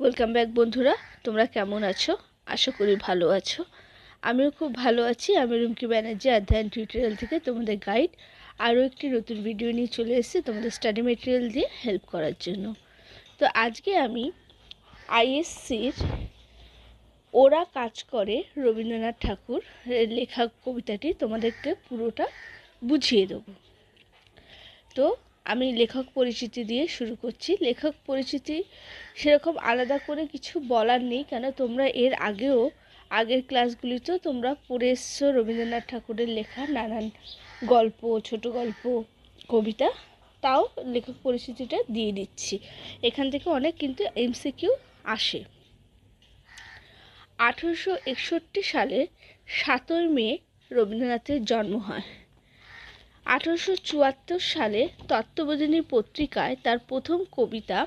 welcome back বন্ধুরা তোমরা কেমন আছো আশা করি ভালো আছো আমিও খুব ভালো আছি আমি রুমকি ব্যানার্জি অধ্যায়ন টিউটোরিয়াল থেকে তোমাদের গাইড আরও একটি নতুন ভিডিও নিয়ে চলে এসেছি তোমাদের স্টাডি মেটেরিয়াল দিয়ে হেল্প করার জন্য তো আজকে আমি আইএসসির ওরা কাজ করে রবীন্দ্রনাথ ঠাকুর লেখা কবিতাটি তোমাদেরকে পুরোটা বুঝিয়ে দেব তো আমি লেখক পরিচিতি দিয়ে শুরু করছি লেখক পরিচিতি সেরকম আলাদা করে কিছু বলার নেই কেন তোমরা এর আগেও আগের ক্লাসগুলিতেও তোমরা পড়ে এসছো রবীন্দ্রনাথ ঠাকুরের লেখা নানান গল্প ছোট গল্প কবিতা তাও লেখক পরিচিতিটা দিয়ে দিচ্ছি এখান থেকে অনেক কিন্তু এমসিকিউ আসে আঠেরোশো একষট্টি সালে সাতই মে রবীন্দ্রনাথের জন্ম হয় আঠারোশো চুয়াত্তর সালে তত্ত্ববোধিনী পত্রিকায় তার প্রথম কবিতা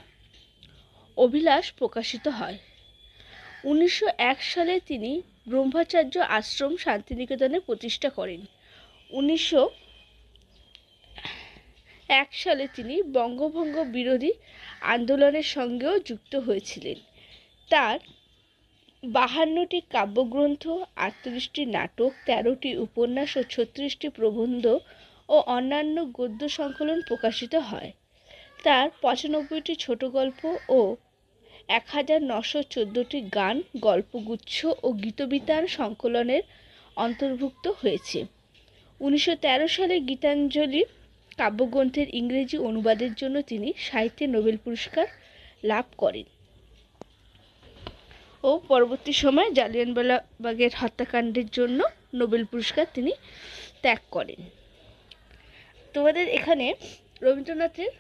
অভিলাষ প্রকাশিত হয় উনিশশো এক সালে তিনি ব্রহ্মাচার্য আশ্রম শান্তিনিকেতনে প্রতিষ্ঠা করেন উনিশশো এক সালে তিনি বঙ্গভঙ্গ বিরোধী আন্দোলনের সঙ্গেও যুক্ত হয়েছিলেন তার বাহান্নটি কাব্যগ্রন্থ আটত্রিশটি নাটক তেরোটি উপন্যাস ও ছত্রিশটি প্রবন্ধ ও অন্যান্য গদ্য সংকলন প্রকাশিত হয় তার পঁচানব্বইটি ছোট গল্প ও এক হাজার নশো চোদ্দোটি গান গল্পগুচ্ছ ও গীতবিতান সংকলনের অন্তর্ভুক্ত হয়েছে উনিশশো তেরো সালে গীতাঞ্জলি কাব্যগ্রন্থের ইংরেজি অনুবাদের জন্য তিনি সাহিত্যে নোবেল পুরস্কার লাভ করেন ও পরবর্তী সময় জালিয়ানওয়ালাবাগের হত্যাকাণ্ডের জন্য নোবেল পুরস্কার তিনি ত্যাগ করেন তোমাদের এখানে রবীন্দ্রনাথের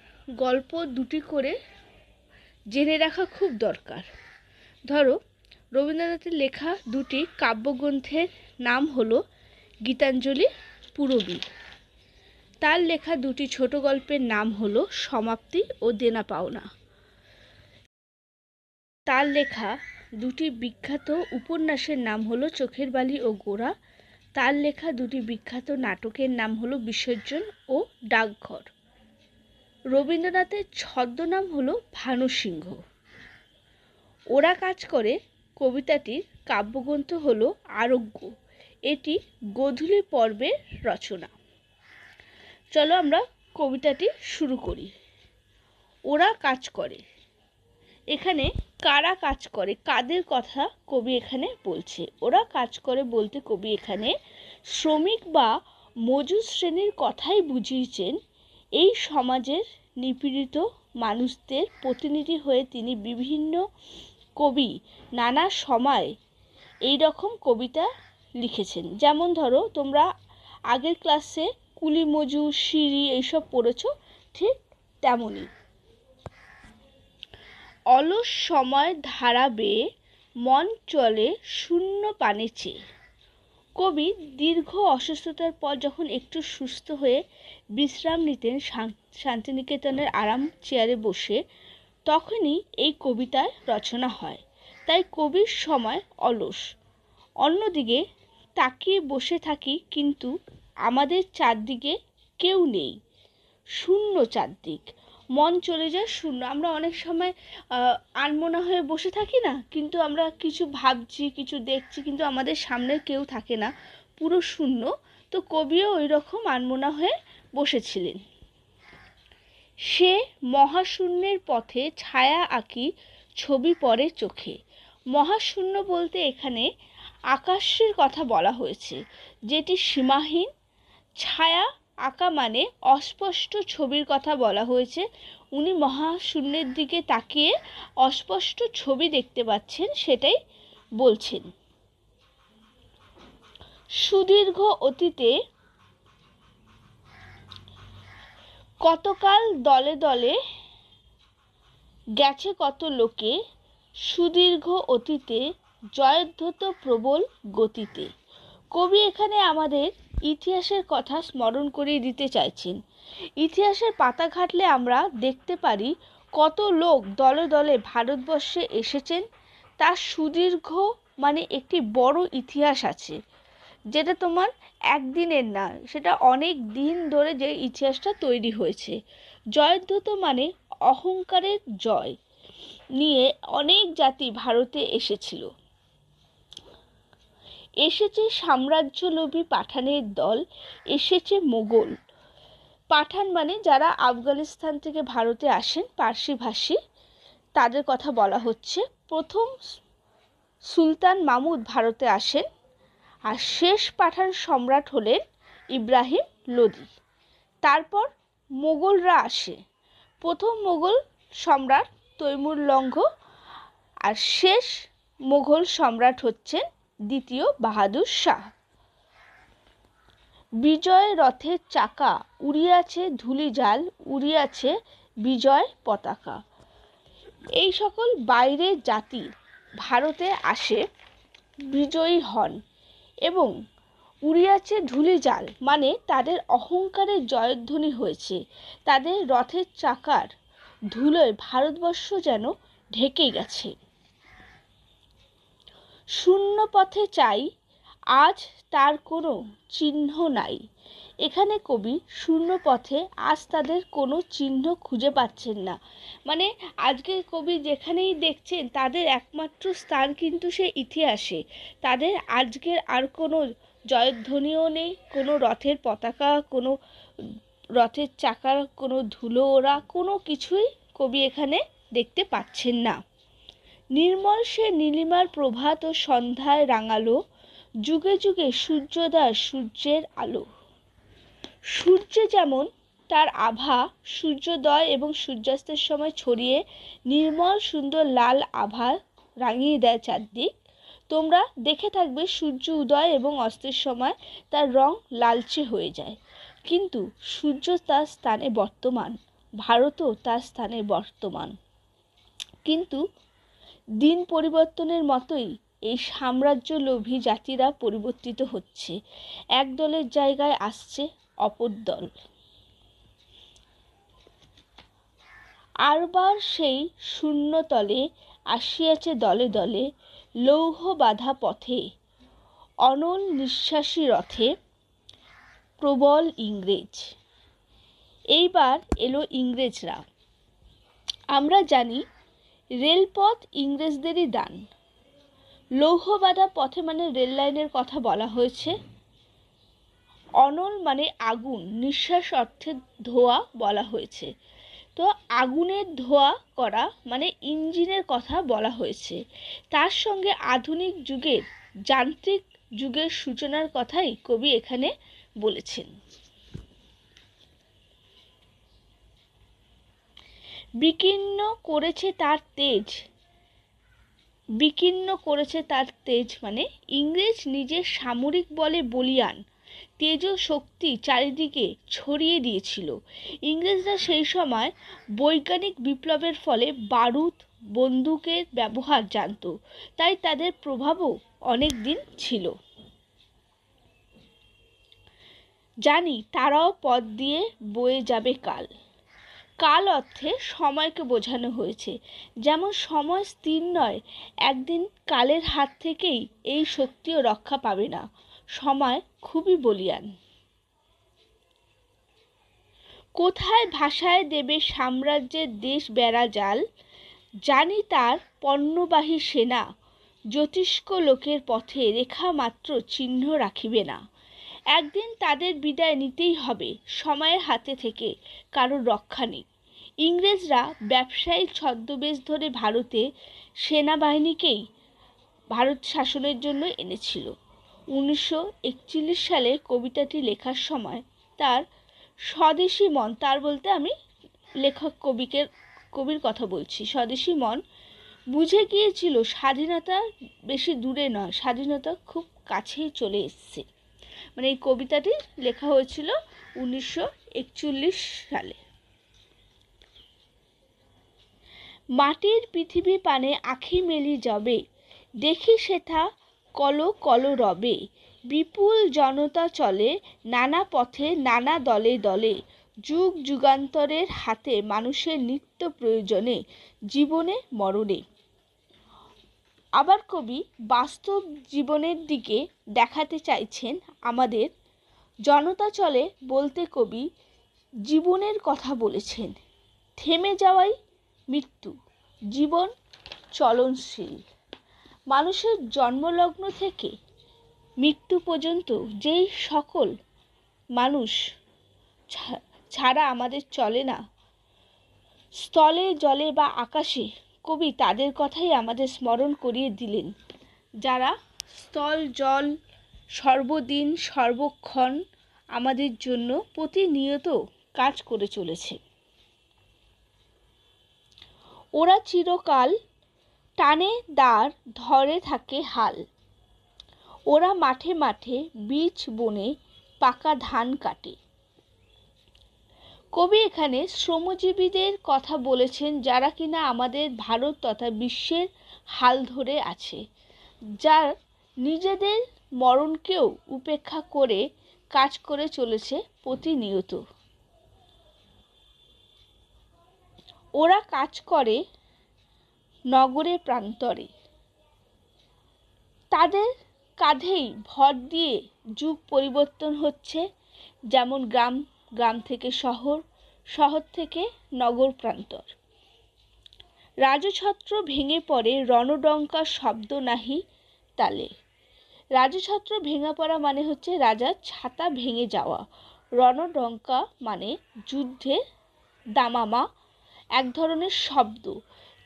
গল্প দুটি করে জেনে রাখা খুব দরকার ধরো রবীন্দ্রনাথের লেখা দুটি কাব্যগ্রন্থের নাম হলো গীতাঞ্জলি পুরবী তার লেখা দুটি ছোট গল্পের নাম হলো সমাপ্তি ও দেনা পাওনা তার লেখা দুটি বিখ্যাত উপন্যাসের নাম হলো চোখের বালি ও গোড়া তার লেখা দুটি বিখ্যাত নাটকের নাম হলো বিসর্জন ও ডাকঘর রবীন্দ্রনাথের ছদ্মনাম হলো ভানু সিংহ ওরা কাজ করে কবিতাটির কাব্যগ্রন্থ হলো আরোগ্য এটি গোধূলি পর্বের রচনা চলো আমরা কবিতাটি শুরু করি ওরা কাজ করে এখানে কারা কাজ করে কাদের কথা কবি এখানে বলছে ওরা কাজ করে বলতে কবি এখানে শ্রমিক বা মজুর শ্রেণীর কথাই বুঝিয়েছেন এই সমাজের নিপীড়িত মানুষদের প্রতিনিধি হয়ে তিনি বিভিন্ন কবি নানা সময় এই রকম কবিতা লিখেছেন যেমন ধরো তোমরা আগের ক্লাসে কুলি মজু সিঁড়ি এইসব পড়েছ ঠিক তেমনই অলস সময় ধারা বেয়ে মন চলে শূন্য পানে চেয়ে কবি দীর্ঘ অসুস্থতার পর যখন একটু সুস্থ হয়ে বিশ্রাম নিতেন শান্তিনিকেতনের আরাম চেয়ারে বসে তখনই এই কবিতার রচনা হয় তাই কবির সময় অলস অন্যদিকে তাকিয়ে বসে থাকি কিন্তু আমাদের চারদিকে কেউ নেই শূন্য চারদিক মন চলে যায় শূন্য আমরা অনেক সময় আনমনা হয়ে বসে থাকি না কিন্তু আমরা কিছু ভাবছি কিছু দেখছি কিন্তু আমাদের সামনে কেউ থাকে না পুরো শূন্য তো কবিও ওই রকম আনমনা হয়ে বসেছিলেন সে মহাশূন্যের পথে ছায়া আঁকি ছবি পড়ে চোখে মহাশূন্য বলতে এখানে আকাশের কথা বলা হয়েছে যেটি সীমাহীন ছায়া আঁকা মানে অস্পষ্ট ছবির কথা বলা হয়েছে উনি মহাশূন্যের দিকে তাকিয়ে অস্পষ্ট ছবি দেখতে পাচ্ছেন সেটাই বলছেন সুদীর্ঘ অতীতে কতকাল দলে দলে গেছে কত লোকে সুদীর্ঘ অতীতে জয়ধ্বত প্রবল গতিতে কবি এখানে আমাদের ইতিহাসের কথা স্মরণ করিয়ে দিতে চাইছেন ইতিহাসের পাতা ঘাটলে আমরা দেখতে পারি কত লোক দলে দলে ভারতবর্ষে এসেছেন তার সুদীর্ঘ মানে একটি বড় ইতিহাস আছে যেটা তোমার একদিনের না সেটা অনেক দিন ধরে যে ইতিহাসটা তৈরি হয়েছে জয়দ্রুত মানে অহংকারের জয় নিয়ে অনেক জাতি ভারতে এসেছিল এসেছে সাম্রাজ্যলোভী পাঠানের দল এসেছে মোগল পাঠান মানে যারা আফগানিস্তান থেকে ভারতে আসেন পার্সি ভাষী তাদের কথা বলা হচ্ছে প্রথম সুলতান মামুদ ভারতে আসেন আর শেষ পাঠান সম্রাট হলেন ইব্রাহিম লোদি তারপর মোগলরা আসে প্রথম মোগল সম্রাট তৈমুর লঙ্ঘ আর শেষ মোগল সম্রাট হচ্ছেন দ্বিতীয় বাহাদুর শাহ বিজয় রথের চাকা উড়িয়াছে ধুলি জাল উড়িয়াছে বিজয় পতাকা এই সকল বাইরের জাতি ভারতে আসে বিজয়ী হন এবং উড়িয়াছে ধুলি জাল মানে তাদের অহংকারের জয়ধ্বনি হয়েছে তাদের রথের চাকার ধুলোয় ভারতবর্ষ যেন ঢেকে গেছে শূন্য পথে চাই আজ তার কোনো চিহ্ন নাই এখানে কবি শূন্য পথে আজ তাদের কোনো চিহ্ন খুঁজে পাচ্ছেন না মানে আজকে কবি যেখানেই দেখছেন তাদের একমাত্র স্থান কিন্তু সে ইতিহাসে তাদের আজকের আর কোনো জয়ধ্বনিও নেই কোনো রথের পতাকা কোনো রথের চাকার কোনো ধুলো ওরা কোনো কিছুই কবি এখানে দেখতে পাচ্ছেন না নির্মল সে নীলিমার প্রভাত ও সন্ধ্যায় রাঙালো যুগে যুগে সূর্যোদয় সূর্যের আলো সূর্য যেমন তার আভা সূর্যোদয় এবং সূর্যাস্তের সময় ছড়িয়ে নির্মল সুন্দর লাল আভা রাঙিয়ে দেয় চারদিক তোমরা দেখে থাকবে সূর্য উদয় এবং অস্তের সময় তার রং লালচে হয়ে যায় কিন্তু সূর্য তার স্থানে বর্তমান ভারতও তার স্থানে বর্তমান কিন্তু দিন পরিবর্তনের মতোই এই সাম্রাজ্য লোভী জাতিরা পরিবর্তিত হচ্ছে এক দলের জায়গায় আসছে অপর দল আরবার সেই শূন্যতলে আসিয়াছে দলে দলে লৌহ বাধা পথে অনল নিঃশ্বাসী রথে প্রবল ইংরেজ এইবার এলো ইংরেজরা আমরা জানি রেলপথ ইংরেজদেরই দান লৌহ বাধা পথে মানে রেল লাইনের কথা বলা হয়েছে অনল মানে আগুন নিঃশ্বাস অর্থে ধোয়া বলা হয়েছে তো আগুনের ধোয়া করা মানে ইঞ্জিনের কথা বলা হয়েছে তার সঙ্গে আধুনিক যুগের যান্ত্রিক যুগের সূচনার কথাই কবি এখানে বলেছেন বিকীর্ণ করেছে তার তেজ বিকীর্ণ করেছে তার তেজ মানে ইংরেজ নিজের সামরিক বলে বলিয়ান তেজ শক্তি চারিদিকে ছড়িয়ে দিয়েছিল ইংরেজরা সেই সময় বৈজ্ঞানিক বিপ্লবের ফলে বারুদ বন্দুকের ব্যবহার জানত তাই তাদের প্রভাবও অনেক দিন ছিল জানি তারাও পথ দিয়ে বয়ে যাবে কাল কাল অর্থে সময়কে বোঝানো হয়েছে যেমন সময় স্থির নয় একদিন কালের হাত থেকেই এই শক্তিও রক্ষা পাবে না সময় খুবই বলিয়ান কোথায় ভাষায় দেবে সাম্রাজ্যের দেশ বেড়া জাল জানি তার পণ্যবাহী সেনা জ্যোতিষ্ক লোকের পথে রেখা মাত্র চিহ্ন রাখিবে না একদিন তাদের বিদায় নিতেই হবে সময়ের হাতে থেকে কারোর রক্ষা নেই ইংরেজরা ব্যবসায়ী ছদ্মবেশ ধরে ভারতে সেনাবাহিনীকেই ভারত শাসনের জন্য এনেছিল উনিশশো একচল্লিশ সালে কবিতাটি লেখার সময় তার স্বদেশী মন তার বলতে আমি লেখক কবিকে কবির কথা বলছি স্বদেশী মন বুঝে গিয়েছিল স্বাধীনতা বেশি দূরে নয় স্বাধীনতা খুব কাছেই চলে এসছে মানে এই কবিতাটি লেখা হয়েছিল উনিশশো সালে মাটির পৃথিবী পানে আখি মেলি যাবে দেখি সেথা কল কল রবে বিপুল জনতা চলে নানা পথে নানা দলে দলে যুগ যুগান্তরের হাতে মানুষের নিত্য প্রয়োজনে জীবনে মরণে আবার কবি বাস্তব জীবনের দিকে দেখাতে চাইছেন আমাদের জনতা চলে বলতে কবি জীবনের কথা বলেছেন থেমে যাওয়াই মৃত্যু জীবন চলনশীল মানুষের জন্মলগ্ন থেকে মৃত্যু পর্যন্ত যেই সকল মানুষ ছাড়া আমাদের চলে না স্থলে জলে বা আকাশে কবি তাদের কথাই আমাদের স্মরণ করিয়ে দিলেন যারা স্থল জল সর্বদিন সর্বক্ষণ আমাদের জন্য প্রতিনিয়ত কাজ করে চলেছে ওরা চিরকাল টানে দাঁড় ধরে থাকে হাল ওরা মাঠে মাঠে বীজ বনে পাকা ধান কাটে কবি এখানে শ্রমজীবীদের কথা বলেছেন যারা কিনা আমাদের ভারত তথা বিশ্বের হাল ধরে আছে যার নিজেদের মরণকেও উপেক্ষা করে কাজ করে চলেছে প্রতিনিয়ত ওরা কাজ করে নগরের প্রান্তরে তাদের কাঁধেই ভর দিয়ে যুগ পরিবর্তন হচ্ছে যেমন গ্রাম গ্রাম থেকে শহর শহর থেকে নগর প্রান্তর রাজছত্র ভেঙে পড়ে রণডঙ্কা শব্দ নাহি তালে রাজছত্র ভেঙে পড়া মানে হচ্ছে রাজার ছাতা ভেঙে যাওয়া রণডঙ্কা মানে যুদ্ধে দামামা এক ধরনের শব্দ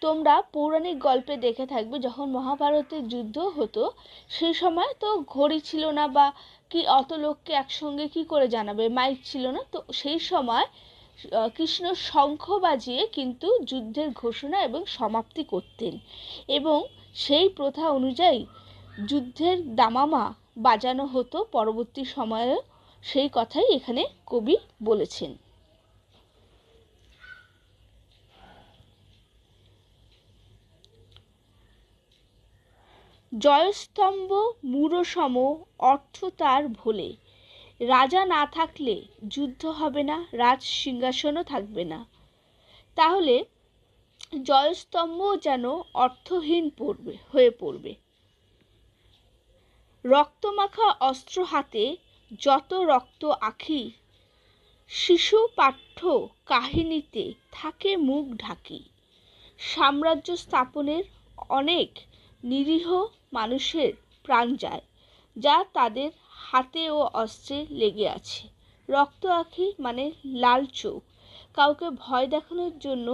তোমরা পৌরাণিক গল্পে দেখে থাকবে যখন মহাভারতের যুদ্ধ হতো সেই সময় তো ঘড়ি ছিল না বা কি অত লোককে একসঙ্গে কি করে জানাবে মাইক ছিল না তো সেই সময় কৃষ্ণ শঙ্খ বাজিয়ে কিন্তু যুদ্ধের ঘোষণা এবং সমাপ্তি করতেন এবং সেই প্রথা অনুযায়ী যুদ্ধের দামামা বাজানো হতো পরবর্তী সময়ে সেই কথাই এখানে কবি বলেছেন জয়স্তম্ভ মুরসম অর্থ তার ভোলে রাজা না থাকলে যুদ্ধ হবে না রাজ সিংহাসনও থাকবে না তাহলে জয়স্তম্ভ যেন অর্থহীন পড়বে হয়ে পড়বে রক্তমাখা অস্ত্র হাতে যত রক্ত আঁখি শিশু পাঠ্য কাহিনীতে থাকে মুখ ঢাকি সাম্রাজ্য স্থাপনের অনেক নিরীহ মানুষের প্রাণ যায় যা তাদের হাতে ও অস্ত্রে লেগে আছে রক্ত আঁখি মানে লাল চোখ কাউকে ভয় দেখানোর জন্য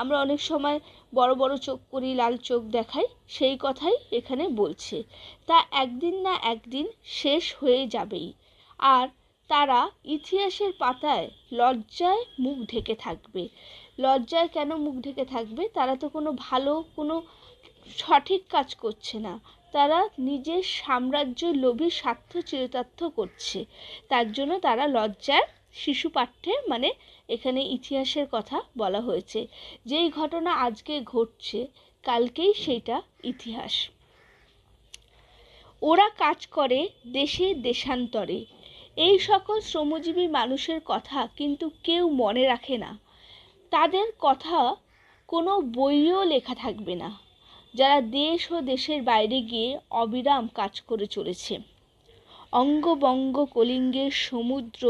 আমরা অনেক সময় বড় বড় চোখ করি লাল চোখ দেখাই সেই কথাই এখানে বলছে তা একদিন না একদিন শেষ হয়ে যাবেই আর তারা ইতিহাসের পাতায় লজ্জায় মুখ ঢেকে থাকবে লজ্জায় কেন মুখ ঢেকে থাকবে তারা তো কোনো ভালো কোনো সঠিক কাজ করছে না তারা নিজের সাম্রাজ্য লোভী স্বার্থ চিরতার্থ করছে তার জন্য তারা লজ্জার শিশু পাঠ্যে মানে এখানে ইতিহাসের কথা বলা হয়েছে যেই ঘটনা আজকে ঘটছে কালকেই সেটা ইতিহাস ওরা কাজ করে দেশে দেশান্তরে এই সকল শ্রমজীবী মানুষের কথা কিন্তু কেউ মনে রাখে না তাদের কথা কোনো বইয়েও লেখা থাকবে না যারা দেশ ও দেশের বাইরে গিয়ে অবিরাম কাজ করে চলেছে অঙ্গবঙ্গ কলিঙ্গের সমুদ্র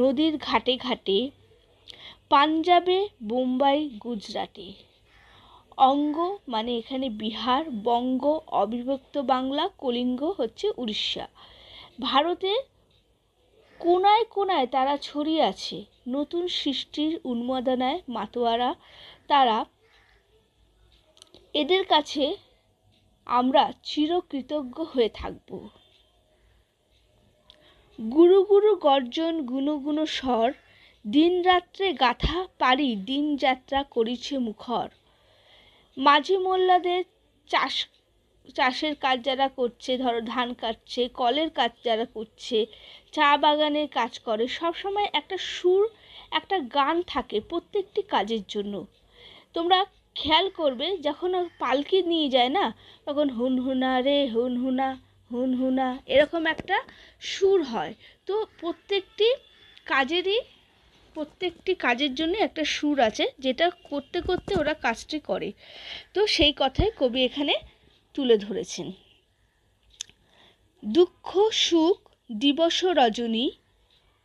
নদীর ঘাটে ঘাটে পাঞ্জাবে বোম্বাই গুজরাটে অঙ্গ মানে এখানে বিহার বঙ্গ অবিভক্ত বাংলা কলিঙ্গ হচ্ছে উড়িষ্যা ভারতে কোনায় কোনায় তারা ছড়িয়ে আছে নতুন সৃষ্টির উন্মাদনায় মাতোয়ারা তারা এদের কাছে আমরা চিরকৃতজ্ঞ হয়ে থাকব গুরু গুরু গর্জন গুণগুণ স্বর দিন রাত্রে গাথা পারি দিন যাত্রা করিছে মুখর মাঝি মোল্লাদের চাষ চাষের কাজ যারা করছে ধরো ধান কাটছে কলের কাজ যারা করছে চা বাগানের কাজ করে সব সময় একটা সুর একটা গান থাকে প্রত্যেকটি কাজের জন্য তোমরা খেয়াল করবে যখন ও পালকি নিয়ে যায় না তখন হুনহুনা রে হুনহুনা হুনহুনা এরকম একটা সুর হয় তো প্রত্যেকটি কাজেরই প্রত্যেকটি কাজের জন্য একটা সুর আছে যেটা করতে করতে ওরা কাজটি করে তো সেই কথাই কবি এখানে তুলে ধরেছেন দুঃখ সুখ দিবস রজনী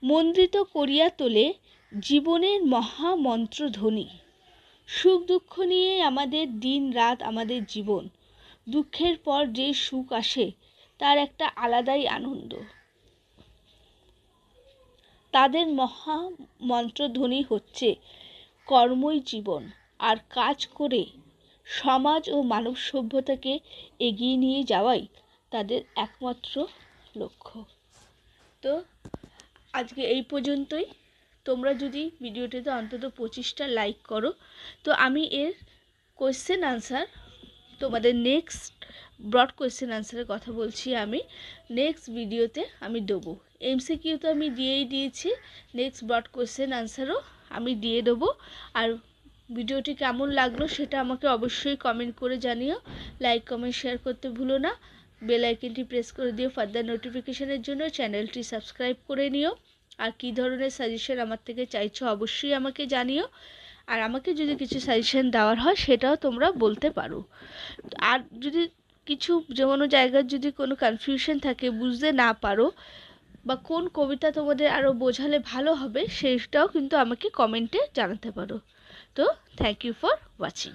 মন্দ্রিত করিয়া তোলে জীবনের মহামন্ত্রধ্বনি সুখ দুঃখ নিয়ে আমাদের দিন রাত আমাদের জীবন দুঃখের পর যে সুখ আসে তার একটা আলাদাই আনন্দ তাদের মহা মন্ত্রধ্বনি হচ্ছে কর্মই জীবন আর কাজ করে সমাজ ও মানব সভ্যতাকে এগিয়ে নিয়ে যাওয়াই তাদের একমাত্র লক্ষ্য তো আজকে এই পর্যন্তই তোমরা যদি ভিডিওটিতে অন্তত পঁচিশটা লাইক করো তো আমি এর কোয়েশ্চেন আনসার তোমাদের নেক্সট ব্রড কোয়েশ্চেন আনসারের কথা বলছি আমি নেক্সট ভিডিওতে আমি দেবো কিউ তো আমি দিয়েই দিয়েছি নেক্সট ব্রড কোয়েশ্চেন আনসারও আমি দিয়ে দেবো আর ভিডিওটি কেমন লাগলো সেটা আমাকে অবশ্যই কমেন্ট করে জানিও লাইক কমেন্ট শেয়ার করতে ভুলো না বেল আইকনটি প্রেস করে দিও ফার্দার নোটিফিকেশানের জন্য চ্যানেলটি সাবস্ক্রাইব করে নিও আর কি ধরনের সাজেশন আমার থেকে চাইছো অবশ্যই আমাকে জানিও আর আমাকে যদি কিছু সাজেশন দেওয়ার হয় সেটাও তোমরা বলতে পারো আর যদি কিছু যে কোনো জায়গার যদি কোনো কনফিউশন থাকে বুঝতে না পারো বা কোন কবিতা তোমাদের আরও বোঝালে ভালো হবে সেটাও কিন্তু আমাকে কমেন্টে জানাতে পারো তো থ্যাংক ইউ ফর ওয়াচিং